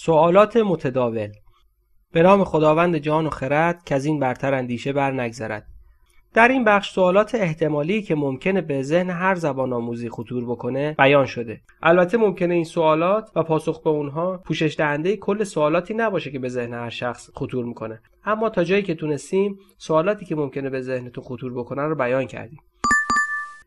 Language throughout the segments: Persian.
سوالات متداول به نام خداوند جان و خرد که از این برتر اندیشه بر نگذرد در این بخش سوالات احتمالی که ممکنه به ذهن هر زبان آموزی خطور بکنه بیان شده البته ممکنه این سوالات و پاسخ به اونها پوشش دهنده کل سوالاتی نباشه که به ذهن هر شخص خطور میکنه اما تا جایی که تونستیم سوالاتی که ممکنه به ذهنتون خطور بکنن رو بیان کردیم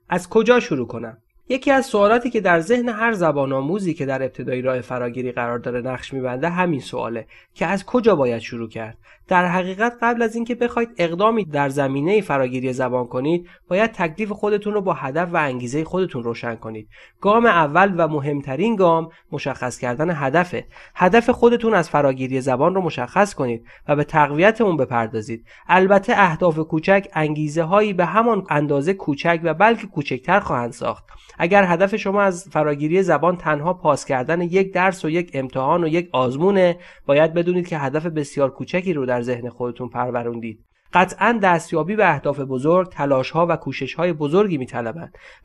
از کجا شروع کنم یکی از سوالاتی که در ذهن هر زبان آموزی که در ابتدای راه فراگیری قرار داره نقش میبنده همین سواله که از کجا باید شروع کرد در حقیقت قبل از اینکه بخواید اقدامی در زمینه فراگیری زبان کنید باید تکلیف خودتون رو با هدف و انگیزه خودتون روشن کنید گام اول و مهمترین گام مشخص کردن هدفه هدف خودتون از فراگیری زبان رو مشخص کنید و به تقویت اون بپردازید البته اهداف کوچک انگیزه هایی به همان اندازه کوچک و بلکه کوچکتر خواهند ساخت اگر هدف شما از فراگیری زبان تنها پاس کردن یک درس و یک امتحان و یک آزمونه باید بدونید که هدف بسیار کوچکی رو در ذهن خودتون پروروندید قطعا دستیابی به اهداف بزرگ تلاش ها و کوشش های بزرگی می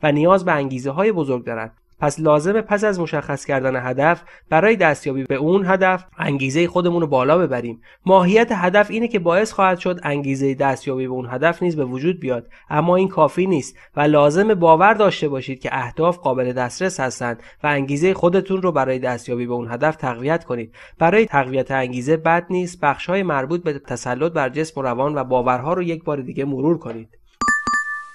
و نیاز به انگیزه های بزرگ دارند پس لازمه پس از مشخص کردن هدف برای دستیابی به اون هدف انگیزه خودمون رو بالا ببریم ماهیت هدف اینه که باعث خواهد شد انگیزه دستیابی به اون هدف نیز به وجود بیاد اما این کافی نیست و لازم باور داشته باشید که اهداف قابل دسترس هستند و انگیزه خودتون رو برای دستیابی به اون هدف تقویت کنید برای تقویت انگیزه بد نیست بخش‌های مربوط به تسلط بر جسم و روان و باورها رو یک بار دیگه مرور کنید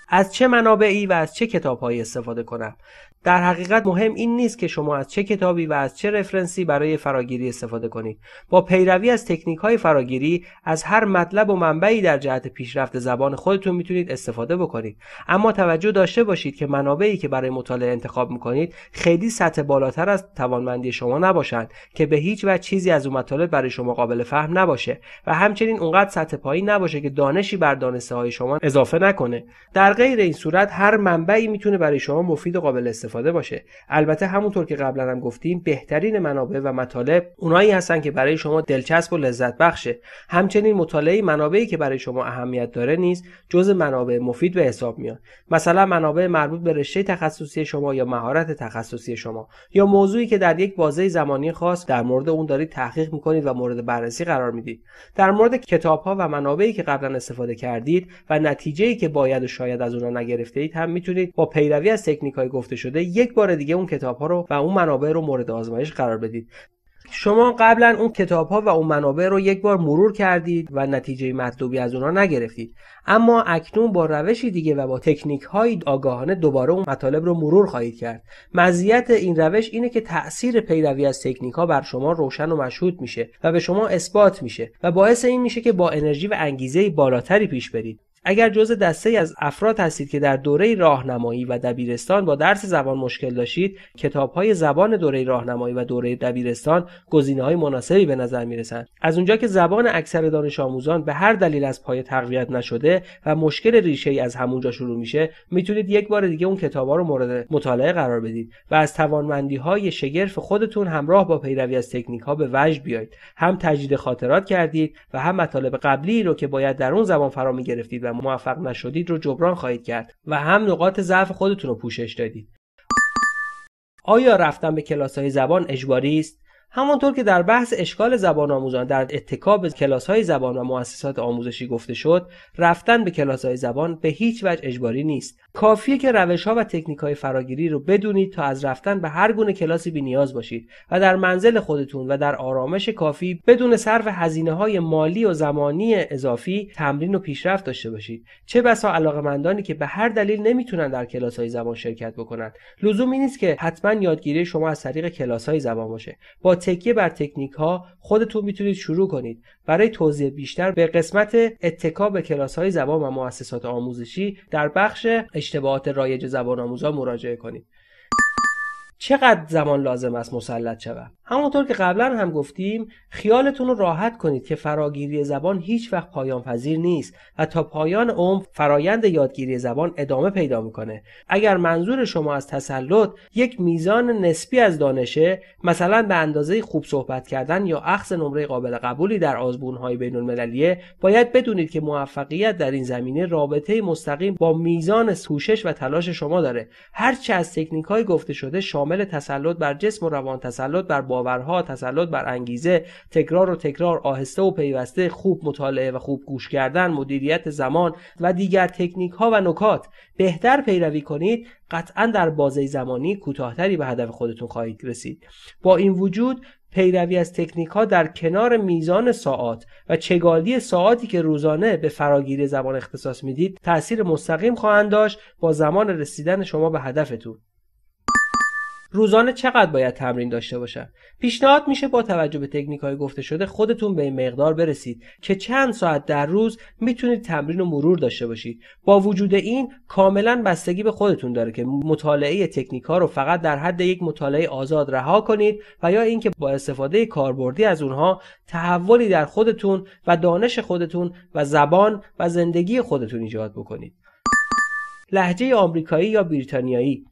از چه منابعی و از چه کتابهایی استفاده کنم در حقیقت مهم این نیست که شما از چه کتابی و از چه رفرنسی برای فراگیری استفاده کنید با پیروی از تکنیک های فراگیری از هر مطلب و منبعی در جهت پیشرفت زبان خودتون میتونید استفاده بکنید اما توجه داشته باشید که منابعی که برای مطالعه انتخاب میکنید خیلی سطح بالاتر از توانمندی شما نباشند که به هیچ وجه چیزی از اون مطالب برای شما قابل فهم نباشه و همچنین اونقدر سطح پایین نباشه که دانشی بر دانسته های شما اضافه نکنه در غیر این صورت هر منبعی میتونه برای شما مفید و قابل استفاده استفاده باشه البته همونطور که قبلا هم گفتیم بهترین منابع و مطالب اونایی هستن که برای شما دلچسب و لذت بخشه همچنین مطالعه منابعی که برای شما اهمیت داره نیز جز منابع مفید به حساب میاد مثلا منابع مربوط به رشته تخصصی شما یا مهارت تخصصی شما یا موضوعی که در یک بازه زمانی خاص در مورد اون دارید تحقیق میکنید و مورد بررسی قرار میدید در مورد کتابها و منابعی که قبلا استفاده کردید و نتیجه که باید و شاید از اونها نگرفته اید هم میتونید با پیروی از تکنیک های گفته شده یک بار دیگه اون کتاب ها رو و اون منابع رو مورد آزمایش قرار بدید شما قبلا اون کتاب ها و اون منابع رو یک بار مرور کردید و نتیجه مطلوبی از اونها نگرفتید اما اکنون با روشی دیگه و با تکنیک های آگاهانه دوباره اون مطالب رو مرور خواهید کرد مزیت این روش اینه که تاثیر پیروی از تکنیک ها بر شما روشن و مشهود میشه و به شما اثبات میشه و باعث این میشه که با انرژی و انگیزه بالاتری پیش برید اگر جزء دسته از افراد هستید که در دوره راهنمایی و دبیرستان با درس زبان مشکل داشتید کتاب های زبان دوره راهنمایی و دوره دبیرستان گزینه های مناسبی به نظر می‌رسند. از اونجا که زبان اکثر دانش آموزان به هر دلیل از پایه تقویت نشده و مشکل ریشه ای از همونجا شروع میشه میتونید یک بار دیگه اون کتاب ها رو مورد مطالعه قرار بدید و از توانمندی های شگرف خودتون همراه با پیروی از تکنیک به وجد بیایید هم تجدید خاطرات کردید و هم مطالب قبلی رو که باید در اون زبان فرا موفق نشدید رو جبران خواهید کرد و هم نقاط ضعف خودتون رو پوشش دادید آیا رفتن به کلاس های زبان اجباری است همانطور که در بحث اشکال زبان آموزان در اتکاب کلاس های زبان و مؤسسات آموزشی گفته شد رفتن به کلاس های زبان به هیچ وجه اجباری نیست کافیه که روش ها و تکنیک های فراگیری رو بدونید تا از رفتن به هر گونه کلاسی بی نیاز باشید و در منزل خودتون و در آرامش کافی بدون صرف هزینه های مالی و زمانی اضافی تمرین و پیشرفت داشته باشید چه بسا مندانی که به هر دلیل نمیتونن در کلاس های زبان شرکت بکنند لزومی نیست که حتما یادگیری شما از طریق کلاس های زبان باشه با تکیه بر تکنیک ها خودتون میتونید شروع کنید برای توضیح بیشتر به قسمت اتکا به کلاس های زبان و مؤسسات آموزشی در بخش اشتباهات رایج زبان آموزا مراجعه کنید چقدر زمان لازم است مسلط شوم همونطور که قبلا هم گفتیم خیالتون رو راحت کنید که فراگیری زبان هیچ وقت پایان پذیر نیست و تا پایان عمر فرایند یادگیری زبان ادامه پیدا میکنه اگر منظور شما از تسلط یک میزان نسبی از دانشه مثلا به اندازه خوب صحبت کردن یا اخذ نمره قابل قبولی در آزمونهای بین المللیه باید بدونید که موفقیت در این زمینه رابطه مستقیم با میزان سوشش و تلاش شما داره هرچه از تکنیک های گفته شده شامل تسلط بر جسم و روان تسلط بر باورها تسلط بر انگیزه تکرار و تکرار آهسته و پیوسته خوب مطالعه و خوب گوش کردن مدیریت زمان و دیگر تکنیک ها و نکات بهتر پیروی کنید قطعا در بازه زمانی کوتاهتری به هدف خودتون خواهید رسید با این وجود پیروی از تکنیک ها در کنار میزان ساعات و چگالی ساعاتی که روزانه به فراگیری زمان اختصاص میدید تاثیر مستقیم خواهند داشت با زمان رسیدن شما به هدفتون روزانه چقدر باید تمرین داشته باشم پیشنهاد میشه با توجه به تکنیک های گفته شده خودتون به این مقدار برسید که چند ساعت در روز میتونید تمرین و مرور داشته باشید با وجود این کاملا بستگی به خودتون داره که مطالعه تکنیک ها رو فقط در حد یک مطالعه آزاد رها کنید و یا اینکه با استفاده کاربردی از اونها تحولی در خودتون و دانش خودتون و زبان و زندگی خودتون ایجاد بکنید لهجه آمریکایی یا بریتانیایی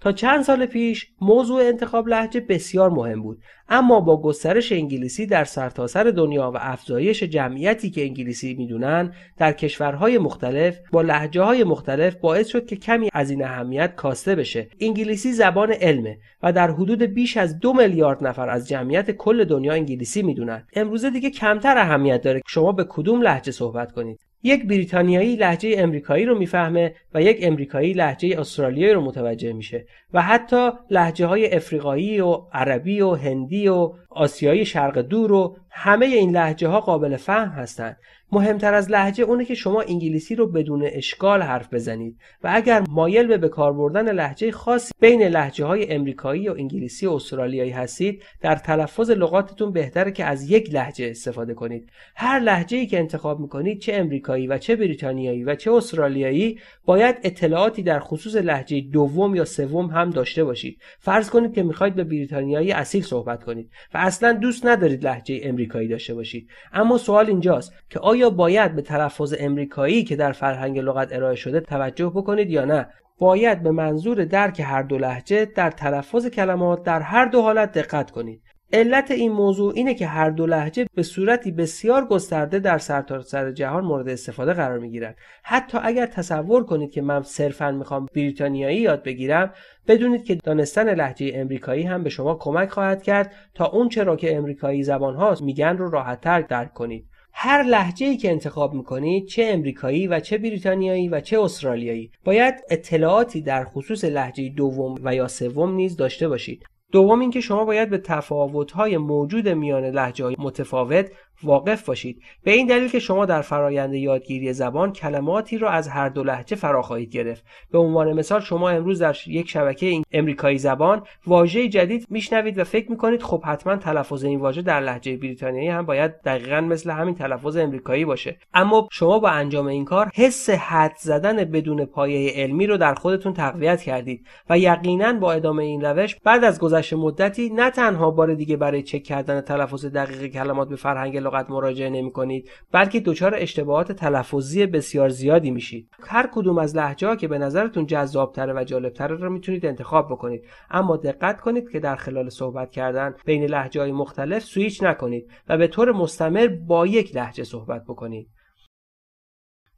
تا چند سال پیش موضوع انتخاب لحجه بسیار مهم بود اما با گسترش انگلیسی در سرتاسر سر دنیا و افزایش جمعیتی که انگلیسی میدونن در کشورهای مختلف با لحجه های مختلف باعث شد که کمی از این اهمیت کاسته بشه انگلیسی زبان علمه و در حدود بیش از دو میلیارد نفر از جمعیت کل دنیا انگلیسی میدونن امروزه دیگه کمتر اهمیت داره که شما به کدوم لحجه صحبت کنید یک بریتانیایی لحجه امریکایی رو میفهمه و یک امریکایی لحجه استرالیایی رو متوجه میشه و حتی لحجه های افریقایی و عربی و هندی و آسیایی شرق دور و همه این لحجه ها قابل فهم هستند. مهمتر از لحجه اونه که شما انگلیسی رو بدون اشکال حرف بزنید و اگر مایل به بکار بردن لحجه خاصی بین لحجه های امریکایی و انگلیسی و استرالیایی هستید در تلفظ لغاتتون بهتره که از یک لحجه استفاده کنید هر لحجه ای که انتخاب میکنید چه امریکایی و چه بریتانیایی و چه استرالیایی باید اطلاعاتی در خصوص لحجه دوم یا سوم هم داشته باشید فرض کنید که میخواید به بریتانیایی اصیل صحبت کنید و اصلا دوست ندارید لحجه امریکایی داشته باشید اما سوال اینجاست که آیا باید به تلفظ امریکایی که در فرهنگ لغت ارائه شده توجه بکنید یا نه باید به منظور درک هر دو لحجه در تلفظ کلمات در هر دو حالت دقت کنید علت این موضوع اینه که هر دو لحجه به صورتی بسیار گسترده در سرتاسر سر جهان مورد استفاده قرار می گیرن. حتی اگر تصور کنید که من صرفا میخوام بریتانیایی یاد بگیرم بدونید که دانستن لحجه امریکایی هم به شما کمک خواهد کرد تا اون چرا که امریکایی زبان هاست میگن رو راحتتر درک کنید هر لحجه ای که انتخاب میکنید چه امریکایی و چه بریتانیایی و چه استرالیایی باید اطلاعاتی در خصوص لحجه دوم و یا سوم نیز داشته باشید دوم اینکه شما باید به تفاوت‌های موجود میان لهجه‌های متفاوت واقف باشید به این دلیل که شما در فرایند یادگیری زبان کلماتی را از هر دو لهجه فرا خواهید گرفت به عنوان مثال شما امروز در یک شبکه امریکایی زبان واژه جدید میشنوید و فکر میکنید خب حتما تلفظ این واژه در لهجه بریتانیایی هم باید دقیقا مثل همین تلفظ امریکایی باشه اما شما با انجام این کار حس حد زدن بدون پایه علمی رو در خودتون تقویت کردید و یقینا با ادامه این روش بعد از گذشت مدتی نه تنها بار دیگه برای چک کردن تلفظ دقیق کلمات به فرهنگ لغت مراجعه نمی کنید بلکه دچار اشتباهات تلفظی بسیار زیادی میشید هر کدوم از لهجه که به نظرتون جذابتره و جالبتره را میتونید انتخاب بکنید اما دقت کنید که در خلال صحبت کردن بین لحجه های مختلف سویچ نکنید و به طور مستمر با یک لهجه صحبت بکنید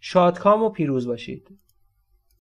شادکام و پیروز باشید